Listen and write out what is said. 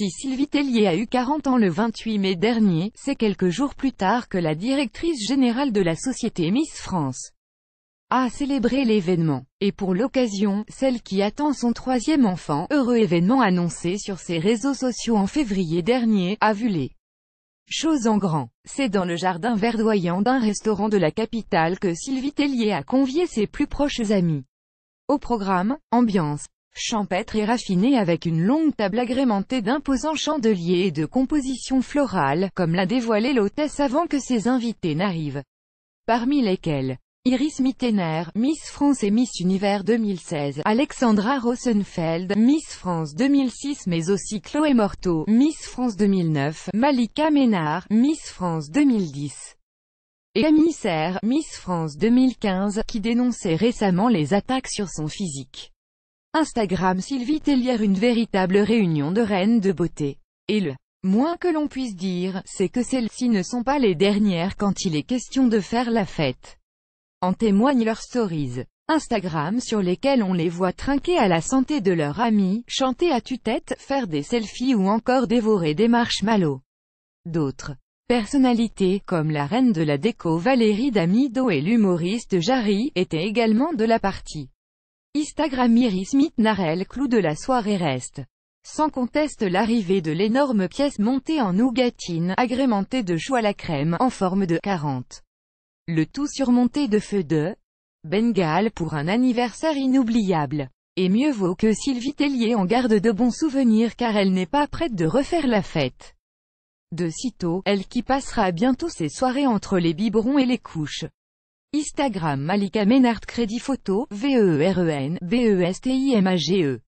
Si Sylvie Tellier a eu 40 ans le 28 mai dernier, c'est quelques jours plus tard que la directrice générale de la société Miss France a célébré l'événement. Et pour l'occasion, celle qui attend son troisième enfant, heureux événement annoncé sur ses réseaux sociaux en février dernier, a vu les choses en grand. C'est dans le jardin verdoyant d'un restaurant de la capitale que Sylvie Tellier a convié ses plus proches amis. Au programme, ambiance, champêtre et raffiné avec une longue table agrémentée d'imposants chandeliers et de compositions florales, comme l'a dévoilé l'hôtesse avant que ses invités n'arrivent. Parmi lesquels, Iris Mittener, Miss France et Miss Univers 2016, Alexandra Rosenfeld, Miss France 2006 mais aussi Chloé Morteau, Miss France 2009, Malika Ménard, Miss France 2010 et Camille Serre, Miss France 2015, qui dénonçait récemment les attaques sur son physique. Instagram Sylvie Tellière une véritable réunion de reines de beauté. Et le moins que l'on puisse dire, c'est que celles-ci ne sont pas les dernières quand il est question de faire la fête. En témoignent leurs stories. Instagram sur lesquels on les voit trinquer à la santé de leurs amis, chanter à tue-tête, faire des selfies ou encore dévorer des marshmallows. D'autres personnalités, comme la reine de la déco Valérie D'Amido et l'humoriste Jarry, étaient également de la partie. Instagram Iris Mitnarel clou de la soirée reste. Sans conteste l'arrivée de l'énorme pièce montée en nougatine, agrémentée de choux à la crème, en forme de 40. Le tout surmonté de feu de Bengale pour un anniversaire inoubliable. Et mieux vaut que Sylvie Tellier en garde de bons souvenirs car elle n'est pas prête de refaire la fête. De sitôt, elle qui passera bientôt ses soirées entre les biberons et les couches. Instagram Malika Menard Crédit Photo, V E E E R N, B e S T I M A G E